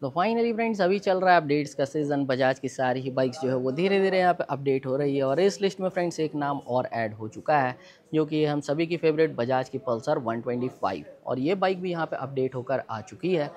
तो finally friends अभी चल रहा है अपडेट्स का सीज़न बजाज की सारी ही बाइक्स जो है वो धीरे धीरे यहाँ पे अपडेट हो रही है और इस लिस्ट में फ्रेंड्स एक नाम और ऐड हो चुका है जो कि हम सभी की फेवरेट बजाज की पल्सर 125 और ये बाइक भी यहाँ पे अपडेट होकर आ चुकी है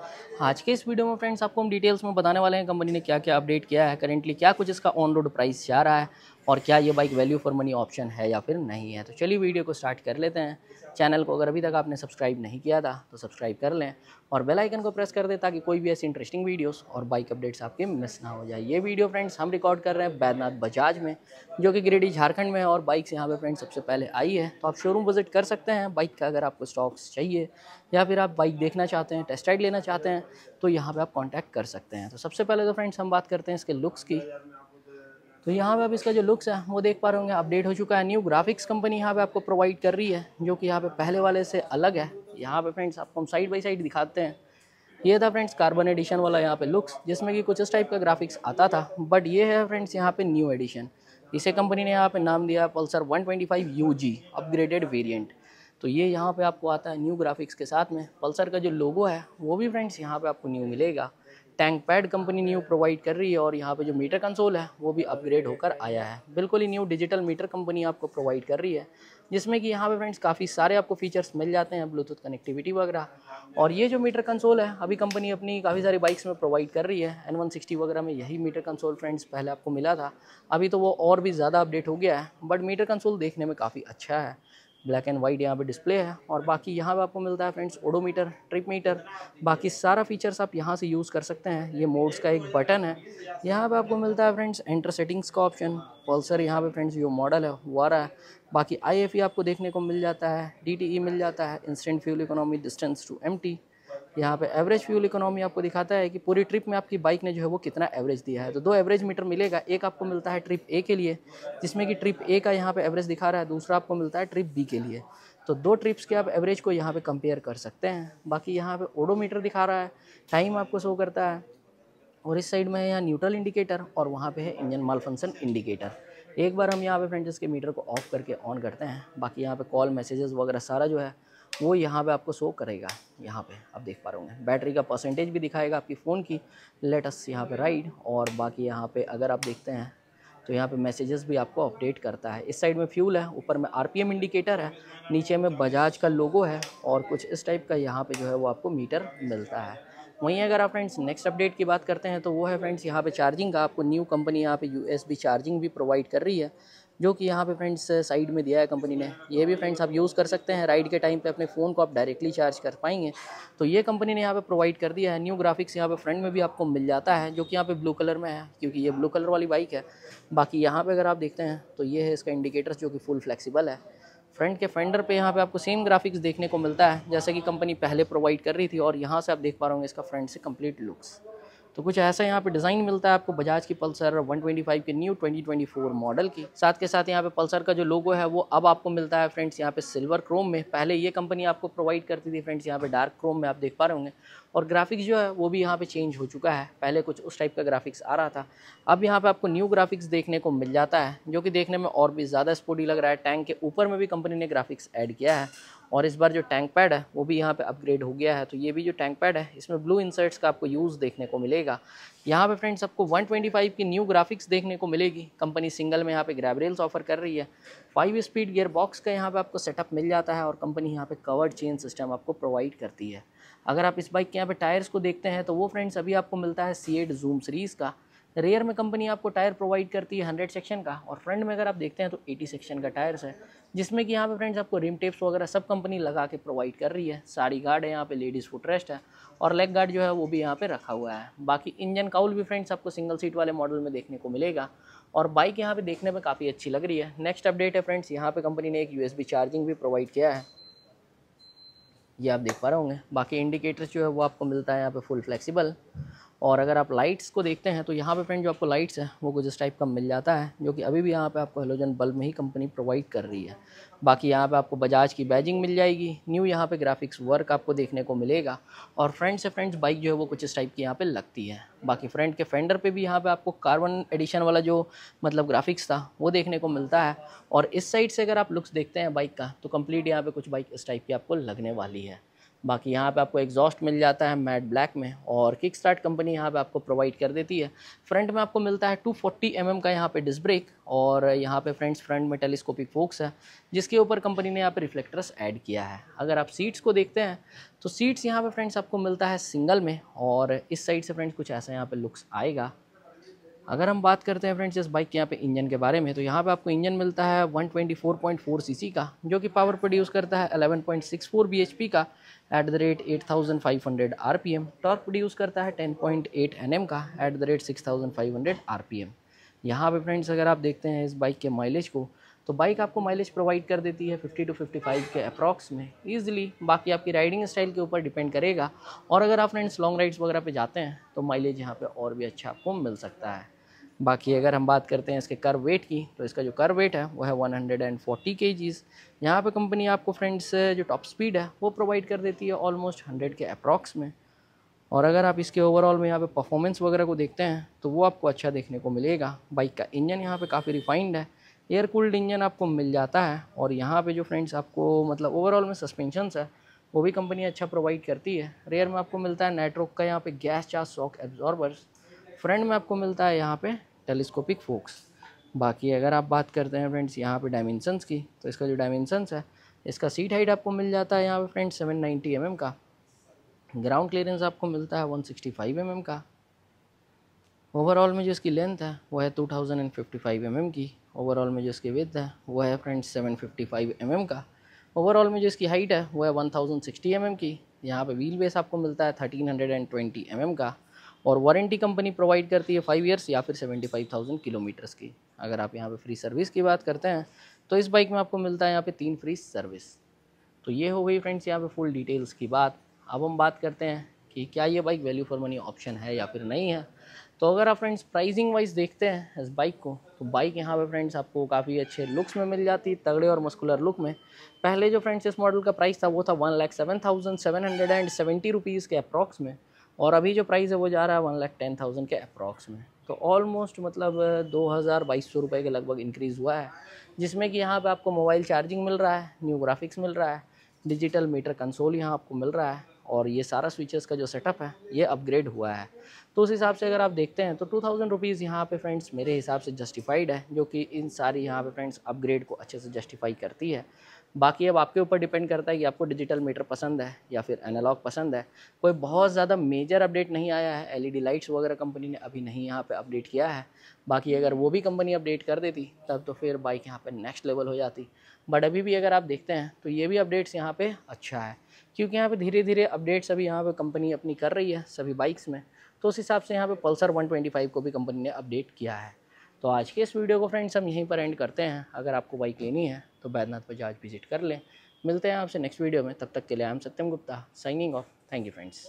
आज के इस वीडियो में फ्रेंड्स आपको हम डिटेल्स में बताने वाले हैं कंपनी ने क्या क्या अपडेट किया है करेंटली क्या कुछ इसका ऑन रोड प्राइस जा रहा है और क्या ये bike value for money option है या फिर नहीं है तो चलिए वीडियो को स्टार्ट कर लेते हैं चैनल को अगर अभी तक आपने सब्सक्राइब नहीं किया था तो सब्सक्राइब कर लें और बेल आइकन को प्रेस कर दें ताकि कोई भी ऐसी इंटरेस्टिंग वीडियोस और बाइक अपडेट्स आपके मिस ना हो जाए ये वीडियो फ्रेंड्स हम रिकॉर्ड कर रहे हैं बैदनाथ बजाज में जो कि ग्रेडी झारखंड में है और बाइक्स यहाँ पर फ्रेंड्स सबसे पहले आई है है तो आप शोरूम विज़िट कर सकते हैं बाइक का अगर आपको स्टॉक्स चाहिए या फिर आप बाइक देखना चाहते हैं टेस्ट राइड लेना चाहते हैं तो यहाँ पे आप कांटेक्ट कर सकते हैं तो सबसे पहले तो फ्रेंड्स हम बात करते हैं इसके लुक्स की तो यहाँ पे आप इसका जो लुक्स है वो देख पा रहे होंगे अपडेट हो चुका है न्यू ग्राफिक्स कंपनी यहाँ पे आपको प्रोवाइड कर रही है जो कि यहाँ पे पहले वाले से अलग है यहाँ पे फ्रेंड्स आपको हम साइड बाई साइड दिखाते हैं ये था फ्रेंड्स कार्बन एडिशन वाला यहाँ पे लुक्स जिसमें कि कुछ इस टाइप का ग्राफिक्स आता था बट ये है फ्रेंड्स यहाँ पे न्यू एडिशन इसे कंपनी ने यहाँ पे नाम दिया पल्सर 125 यूजी अपग्रेडेड वेरिएंट तो ये यहाँ पे आपको आता है न्यू ग्राफिक्स के साथ में पल्सर का जो लोगो है वो भी फ्रेंड्स यहाँ पे आपको न्यू मिलेगा tank pad company new provide कर रही है और यहाँ पे जो मीटर कंसोल है वो भी अपग्रेड होकर आया है बिल्कुल ही न्यू डिजिटल मीटर कंपनी आपको प्रोवाइड कर रही है जिसमें कि यहाँ पे फ्रेंड्स काफ़ी सारे आपको फीचर्स मिल जाते हैं ब्लूटूथ कनेक्टिविटी वगैरह और ये जो मीटर कंसोल है अभी कंपनी अपनी काफ़ी सारी बाइक्स में प्रोवाइड कर रही है एन वन सिक्सटी वगैरह में यही मीटर कंसोल फ्रेंड्स पहले आपको मिला था अभी तो वो और भी ज़्यादा अपडेट हो गया है बट मीटर कंसोल देखने में काफ़ी अच्छा है ब्लैक एंड वाइट यहाँ पे डिस्प्ले है और बाकी यहाँ पे आपको मिलता है फ्रेंड्स ओडोमीटर ट्रिप मीटर बाकी सारा फीचर्स आप यहाँ से यूज़ कर सकते हैं ये मोड्स का एक बटन है यहाँ पे आपको मिलता है फ्रेंड्स एंटर सेटिंग्स का ऑप्शन पल्सर यहाँ पे फ्रेंड्स जो मॉडल है वो आ रहा है बाकी आई e आपको देखने को मिल जाता है डी e मिल जाता है instant fuel economy distance to M यहाँ पे एवरेज फ्यूल इकोनॉमी आपको दिखाता है कि पूरी ट्रिप में आपकी बाइक ने जो है वो कितना एवरेज दिया है तो दो एवरेज मीटर मिलेगा एक आपको मिलता है ट्रिप ए के लिए जिसमें कि ट्रिप ए का यहाँ पे एवरेज दिखा रहा है दूसरा आपको मिलता है ट्रिप बी के लिए तो दो ट्रिप्स के आप एवरेज को यहाँ पे कंपेयर कर सकते हैं बाकी यहाँ पर ओडोमीटर दिखा रहा है टाइम आपको शो करता है और इस साइड में है यहाँ न्यूट्रल इंडिकेटर और वहाँ पर है इंजन माल फंक्शन इंडिकेटर एक बार हम यहाँ पे फ्रेंड्स के मीटर को ऑफ करके ऑन करते हैं बाकी यहाँ पे कॉल मैसेजेस वगैरह सारा जो है वो यहाँ पे आपको शो करेगा यहाँ पे आप देख पा रहे होंगे बैटरी का परसेंटेज भी दिखाएगा आपकी फ़ोन की लेटेस्ट यहाँ पे राइड और बाकी यहाँ पे अगर आप देखते हैं तो यहाँ पे मैसेजेस भी आपको अपडेट करता है इस साइड में फ्यूल है ऊपर में आरपीएम इंडिकेटर है नीचे में बजाज का लोगो है और कुछ इस टाइप का यहाँ पे जो है वो आपको मीटर मिलता है वहीं अगर आप फ्रेंड्स नेक्स्ट अपडेट की बात करते हैं तो वो है फ्रेंड्स यहाँ पे चार्जिंग का आपको न्यू कंपनी यहाँ पे यूएसबी चार्जिंग भी प्रोवाइड कर रही है जो कि यहाँ पे फ्रेंड्स साइड में दिया है कंपनी ने ये भी फ्रेंड्स आप यूज़ कर सकते हैं राइड के टाइम पे अपने फ़ोन को आप डायरेक्टली चार्ज कर पाएंगे तो ये कंपनी ने यहाँ पे प्रोवाइड कर दिया है न्यू ग्राफिक्स यहाँ पे फ्रंट में भी आपको मिल जाता है जो कि यहाँ पे ब्लू कलर में है क्योंकि ये ब्लू कलर वाली बाइक है बाकी यहाँ पर अगर आप देखते हैं तो ये है इसका इंडिकेटर्स जो कि फुल फ्लैक्सीबल है फ्रंट के फेंडर पे यहाँ पे आपको सेम ग्राफिक्स देखने को मिलता है जैसे कि कंपनी पहले प्रोवाइड कर रही थी और यहाँ से आप देख पा रहे होंगे इसका फ्रंट से कंप्लीट लुक्स तो कुछ ऐसा यहाँ पे डिज़ाइन मिलता है आपको बजाज की पल्सर 125 के न्यू 2024 मॉडल की साथ के साथ यहाँ पे पल्सर का जो लोगो है वो अब आपको मिलता है फ्रेंड्स यहाँ पे सिल्वर क्रोम में पहले ये कंपनी आपको प्रोवाइड करती थी फ्रेंड्स यहाँ पे डार्क क्रोम में आप देख पा रहे होंगे और ग्राफिक्स जो है वो भी यहाँ पे चेंज हो चुका है पहले कुछ उस टाइप का ग्राफिक्स आ रहा था अब यहाँ पे आपको न्यू ग्राफिक्स देखने को मिल जाता है जो कि देखने में और भी ज़्यादा स्पोर्टी लग रहा है टैंक के ऊपर में भी कंपनी ने ग्राफिक्स ऐड किया है और इस बार जो टैंक पैड है वो भी यहाँ पे अपग्रेड हो गया है तो ये भी जो टैंक पैड है इसमें ब्लू इंसर्ट्स का आपको यूज़ देखने को मिलेगा यहाँ पे फ्रेंड्स आपको 125 की न्यू ग्राफिक्स देखने को मिलेगी कंपनी सिंगल में यहाँ पे ग्रैबरेल्स ऑफर कर रही है फाइव स्पीड गियर बॉक्स का यहाँ पे आपको सेटअप मिल जाता है और कंपनी यहाँ पे कवर्ड चेन सिस्टम आपको प्रोवाइड करती है अगर आप इस बाइक के यहाँ पे टायर्स को देखते हैं तो वो फ्रेंड्स अभी आपको मिलता है सी एट जूम सीरीज़ का रेयर में कंपनी आपको टायर प्रोवाइड करती है हंड्रेड सेक्शन का और फ्रंट में अगर आप देखते हैं तो एटी सेक्शन का टायर्स है जिसमें कि यहाँ पे फ्रेंड्स आपको रिम टेप्स वगैरह सब कंपनी लगा के प्रोवाइड कर रही है सारी गार्ड है यहाँ पे लेडीज़ फुट रेस्ट है और लेग गार्ड जो है वो भी यहाँ पे रखा हुआ है बाकी इंजन काउल भी फ्रेंड्स आपको सिंगल सीट वाले मॉडल में देखने को मिलेगा और बाइक यहाँ पे देखने में काफ़ी अच्छी लग रही है नेक्स्ट अपडेट है फ्रेंड्स यहाँ पर कंपनी ने एक यू चार्जिंग भी प्रोवाइड किया है ये आप देख पा रहे होंगे बाकी इंडिकेटर्स जो है वो आपको मिलता है यहाँ पे फुल फ्लेक्सिबल और अगर आप लाइट्स को देखते हैं तो यहाँ पे फ्रेंड जो आपको लाइट्स है वो कुछ इस टाइप का मिल जाता है जो कि अभी भी यहाँ पे आपको हेलोजन बल्ब में ही कंपनी प्रोवाइड कर रही है बाकी यहाँ पे आपको बजाज की बैजिंग मिल जाएगी न्यू यहाँ पे ग्राफिक्स वर्क आपको देखने को मिलेगा और फ्रेंड से फ्रेंड्स बाइक जो है वो कुछ इस टाइप की यहाँ पर लगती है बाकी फ्रेंड के फेंडर पर भी यहाँ पर आपको कार्बन एडिशन वाला जो मतलब ग्राफिक्स था वो देखने को मिलता है और इस साइड से अगर आप लुक्स देखते हैं बाइक का तो कम्प्लीट यहाँ पर कुछ बाइक इस टाइप की आपको लगने वाली है बाकी यहाँ पे आपको एग्जॉस्ट मिल जाता है मैट ब्लैक में और किक स्टार्ट कंपनी यहाँ पे आपको प्रोवाइड कर देती है फ्रंट में आपको मिलता है 240 फोर्टी mm का यहाँ पे डिस्क ब्रेक और यहाँ पे फ्रंट्स फ्रंट में टेलीस्कोपिक फोक्स है जिसके ऊपर कंपनी ने यहाँ पे रिफ्लेक्टर्स ऐड किया है अगर आप सीट्स को देखते हैं तो सीट्स यहाँ पर फ्रेंड्स आपको मिलता है सिंगल में और इस साइड से फ्रेंड्स कुछ ऐसा यहाँ पर लुक्स आएगा अगर हम बात करते हैं फ्रेंड्स इस बाइक के यहाँ पे इंजन के बारे में तो यहाँ पे आपको इंजन मिलता है 124.4 सीसी का जो कि पावर प्रोड्यूस करता है 11.64 बीएचपी का at the rate 8500 RPM torque produce करता है 10.8 एनएम का एट द रेट 6500 rpm यहाँ पे फ्रेंड्स अगर आप देखते हैं इस बाइक के माइलेज को तो बाइक आपको माइलेज प्रोवाइड कर देती है 50 टू 55 के अप्रॉक्स में ईजिली बाकी आपकी राइडिंग स्टाइल के ऊपर डिपेंड करेगा और अगर आप फ्रेंड्स लॉन्ग राइड्स वगैरह पे जाते हैं तो माइलेज यहाँ पे और भी अच्छा आपको मिल सकता है बाकी अगर हम बात करते हैं इसके कर वेट की तो इसका जो कर वेट है वो है 140 हंड्रेड एंड फोर्टी के जीज़ यहाँ पर कंपनी आपको फ्रेंड्स जो टॉप स्पीड है वो प्रोवाइड कर देती है ऑलमोस्ट हंड्रेड के अप्रॉक्स में और अगर आप इसके ओवरऑल में यहाँ पे परफॉर्मेंस वगैरह को देखते हैं तो वो आपको अच्छा देखने को मिलेगा बाइक का इंजन यहाँ पर काफ़ी रिफाइंड है एयर कूल्ड इंजन आपको मिल जाता है और यहाँ पर जो फ्रेंड्स आपको मतलब ओवरऑल में सस्पेंशन है वो भी कंपनी अच्छा प्रोवाइड करती है रेयर में आपको मिलता है नेटवर्क का यहाँ पर gas charge shock absorbers front में आपको मिलता है यहाँ पे टेलीस्कोपिक फोक्स बाकी अगर आप बात करते हैं फ्रेंड्स यहाँ पे डायमेंशंस की तो इसका जो डायमेंशंस है इसका सीट हाइट आपको मिल जाता है यहाँ पे फ्रेंड्स 790 नाइन्टी mm का ग्राउंड क्लियरेंस आपको मिलता है 165 सिक्सटी mm का ओवरऑल में जो इसकी लेंथ है वो है 2055 mm की ओवरऑल में जो इसकी विथ है वो है फ्रेंड्स 755 mm का ओवरऑल में जो इसकी हाइट है वो है वन थाउजेंड mm की यहाँ पे व्हील बेस आपको मिलता है थर्टीन हंड्रेड mm का और वारंटी कंपनी प्रोवाइड करती है फाइव ईयर्स या फिर सेवेंटी फाइव थाउजेंड किलोमीटर्स की अगर आप यहाँ पे फ्री सर्विस की बात करते हैं तो इस बाइक में आपको मिलता है यहाँ पे तीन फ्री सर्विस तो ये हो गई फ्रेंड्स यहाँ पे फुल डिटेल्स की बात अब हम बात करते हैं कि क्या ये bike value for money option है या फिर नहीं है तो अगर आप फ्रेंड्स प्राइसिंग वाइज देखते हैं इस बाइक को तो बाइक यहाँ पे फ्रेंड्स आपको काफ़ी अच्छे लुक्स में मिल जाती है तगड़े और मस्कुलर लुक में पहले जो फ्रेंड्स इस मॉडल का प्राइस था वो था one lakh seven thousand seven hundred and seventy rupees के अप्रॉक्स में और अभी जो प्राइस है वो जा रहा है वन लाख टेन थाउजेंड के अप्रॉक्स में तो ऑलमोस्ट मतलब दो हज़ार बाईस सौ रुपये के लगभग इंक्रीज़ हुआ है जिसमें कि यहाँ पे आपको मोबाइल चार्जिंग मिल रहा है न्यू ग्राफिक्स मिल रहा है डिजिटल मीटर कंसोल यहाँ आपको मिल रहा है और ये सारा स्विचेस का जो सेटअप है ये अपग्रेड हुआ है तो उस हिसाब से अगर आप देखते हैं तो टू थाउजेंड रुपीज़ यहाँ पर फ्रेंड्स मेरे हिसाब से जस्टिफाइड है जो कि इन सारी यहाँ पर फ्रेंड्स अपग्रेड को अच्छे से जस्टिफाई करती है बाकी अब आपके ऊपर डिपेंड करता है कि आपको डिजिटल मीटर पसंद है या फिर एनालॉग पसंद है कोई बहुत ज़्यादा मेजर अपडेट नहीं आया है एलईडी लाइट्स वगैरह कंपनी ने अभी नहीं यहाँ पे अपडेट किया है बाकी अगर वो भी कंपनी अपडेट कर देती तब तो फिर बाइक यहाँ पे नेक्स्ट लेवल हो जाती बट अभी भी अगर आप देखते हैं तो ये भी अपडेट्स यहाँ पर अच्छा है क्योंकि यहाँ पर धीरे धीरे अपडेट्स अभी यहाँ पर कंपनी अपनी कर रही है सभी बाइक्स में तो उस हिसाब से यहाँ पर पल्सर वन को भी कंपनी ने अपडेट किया है तो आज के इस वीडियो को फ्रेंड्स हम यहीं पर एंड करते हैं अगर आपको बाइक लेनी है तो बैद्यनाथ पर विजिट कर लें मिलते हैं आपसे नेक्स्ट वीडियो में तब तक के लिए I am Satyam Gupta signing off thank you friends